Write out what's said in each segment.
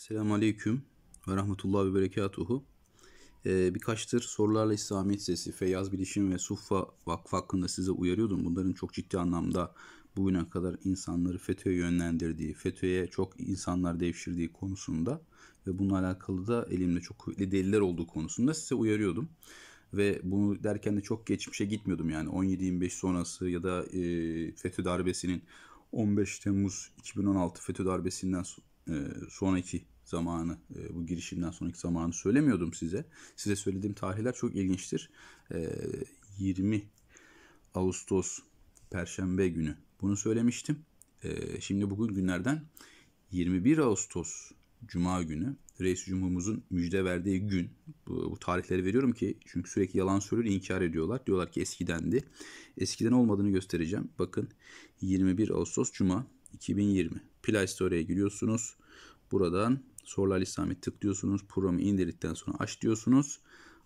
Selamun Aleyküm ve Rahmetullah ve Berekatuhu. Ee, birkaçtır sorularla İslamiyet Sesi, Feyyaz Bilişim ve Suffa Vakfı hakkında size uyarıyordum. Bunların çok ciddi anlamda bugüne kadar insanları FETÖ'ye yönlendirdiği, FETÖ'ye çok insanlar devşirdiği konusunda ve bununla alakalı da elimde çok kuvvetli deliller olduğu konusunda size uyarıyordum. Ve bunu derken de çok geçmişe gitmiyordum yani 17-25 sonrası ya da e, FETÖ darbesinin 15 Temmuz 2016 FETÖ darbesinden e, sonraki zamanı, e, bu girişimden sonraki zamanı söylemiyordum size. Size söylediğim tarihler çok ilginçtir. E, 20 Ağustos Perşembe günü bunu söylemiştim. E, şimdi bugün günlerden 21 Ağustos Cuma günü Reis Cumhurumuzun müjde verdiği gün. Bu, bu tarihleri veriyorum ki çünkü sürekli yalan söylüyor, inkar ediyorlar. Diyorlar ki eskidendi. Eskiden olmadığını göstereceğim. Bakın 21 Ağustos Cuma 2020. Play Store'ya giriyorsunuz. Buradan Sorular listesine tıklıyorsunuz. Programı indirdikten sonra aç diyorsunuz.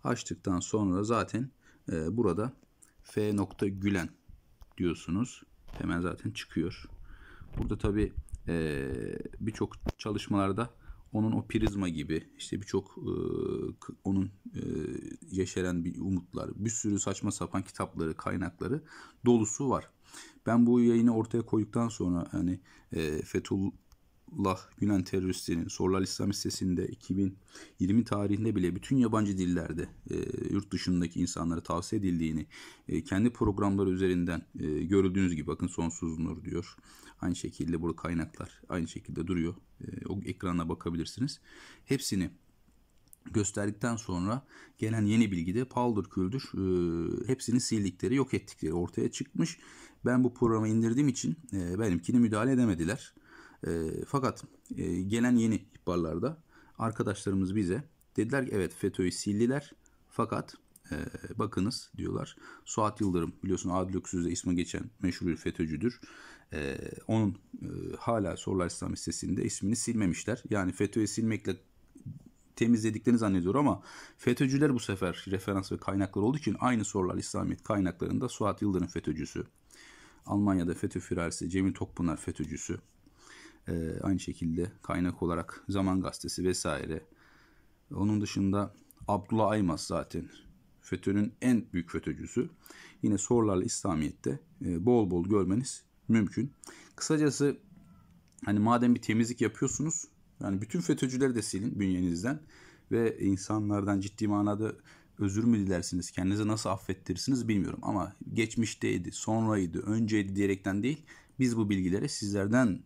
Açtıktan sonra zaten e, burada f gülen diyorsunuz. Hemen zaten çıkıyor. Burada tabi e, birçok çalışmalarda onun o prizma gibi işte birçok e, onun e, yeşeren bir umutlar, bir sürü saçma sapan kitapları, kaynakları dolusu var. Ben bu yayını ortaya koyduktan sonra hani e, Fethul Hizbullah Gülen teröristinin, Sorular İslam listesinde 2020 tarihinde bile bütün yabancı dillerde e, yurt dışındaki insanlara tavsiye edildiğini e, kendi programları üzerinden e, görüldüğünüz gibi bakın sonsuz nur diyor. Aynı şekilde burada kaynaklar aynı şekilde duruyor. E, o ekrana bakabilirsiniz. Hepsini gösterdikten sonra gelen yeni bilgi de paldır küldür e, hepsini sildikleri yok ettikleri ortaya çıkmış. Ben bu programı indirdiğim için e, benimkini müdahale edemediler. E, fakat e, gelen yeni ihbarlarda arkadaşlarımız bize dediler ki evet FETÖ'yü sildiler fakat e, bakınız diyorlar. Suat Yıldırım biliyorsun Adil Öksüz'de ismi geçen meşhur bir FETÖ'cüdür. E, onun e, hala Sorular İslam sitesinde ismini silmemişler. Yani FETÖ'yü silmekle temizlediklerini zannediyor ama FETÖ'cüler bu sefer referans ve kaynaklar olduğu için aynı sorular İslamiyet kaynaklarında Suat Yıldırım FETÖ'cüsü, Almanya'da FETÖ firarisi Cemil Tokpınar FETÖ'cüsü, e, aynı şekilde kaynak olarak Zaman Gazetesi vesaire. Onun dışında Abdullah Aymaz zaten FETÖ'nün en büyük FETÖ'cüsü. Yine sorularla İslamiyet'te e, bol bol görmeniz mümkün. Kısacası hani madem bir temizlik yapıyorsunuz yani bütün FETÖ'cüleri de silin bünyenizden ve insanlardan ciddi manada özür mü dilersiniz, kendinizi nasıl affettirirsiniz bilmiyorum ama geçmişteydi, sonraydı, önceydi diyerekten değil biz bu bilgileri sizlerden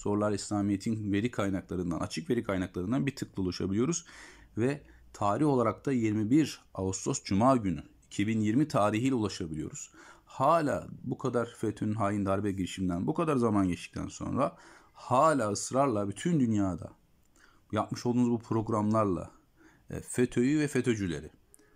sorular İslamiyet'in veri kaynaklarından, açık veri kaynaklarından bir tıkla ulaşabiliyoruz. Ve tarih olarak da 21 Ağustos Cuma günü 2020 tarihiyle ulaşabiliyoruz. Hala bu kadar FETÖ'nün hain darbe girişiminden bu kadar zaman geçtikten sonra hala ısrarla bütün dünyada yapmış olduğunuz bu programlarla e, FETÖ'yü ve FETÖ'cüleri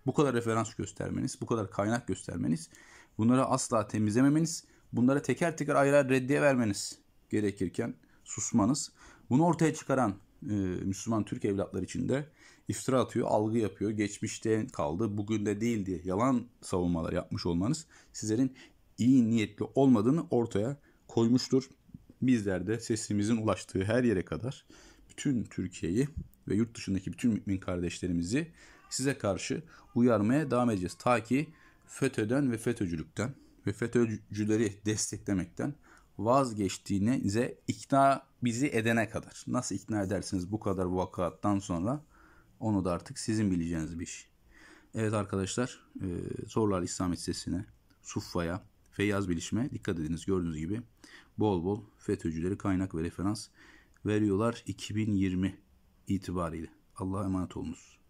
bu kadar referans göstermeniz, bu kadar kaynak göstermeniz, bunları asla temizlememeniz, bunlara teker teker ayrı reddiye vermeniz gerekirken susmanız. Bunu ortaya çıkaran e, Müslüman Türk evlatlar içinde iftira atıyor, algı yapıyor. Geçmişte kaldı, bugün de değildi, yalan savunmalar yapmış olmanız sizlerin iyi niyetli olmadığını ortaya koymuştur. Bizler de sesimizin ulaştığı her yere kadar bütün Türkiye'yi ve yurt dışındaki bütün mümin kardeşlerimizi size karşı uyarmaya devam edeceğiz. Ta ki FETÖ'den ve FETÖ'cülükten ve FETÖ'cüleri desteklemekten vazgeçtiğinize ikna bizi edene kadar. Nasıl ikna edersiniz bu kadar vukuattan sonra onu da artık sizin bileceğiniz bir şey. Evet arkadaşlar e, Sorular İslam sesine, Suffa'ya, Feyyaz Bilişim'e dikkat ediniz. Gördüğünüz gibi bol bol FETÖ'cüleri kaynak ve referans veriyorlar 2020 itibariyle. Allah'a emanet olunuz.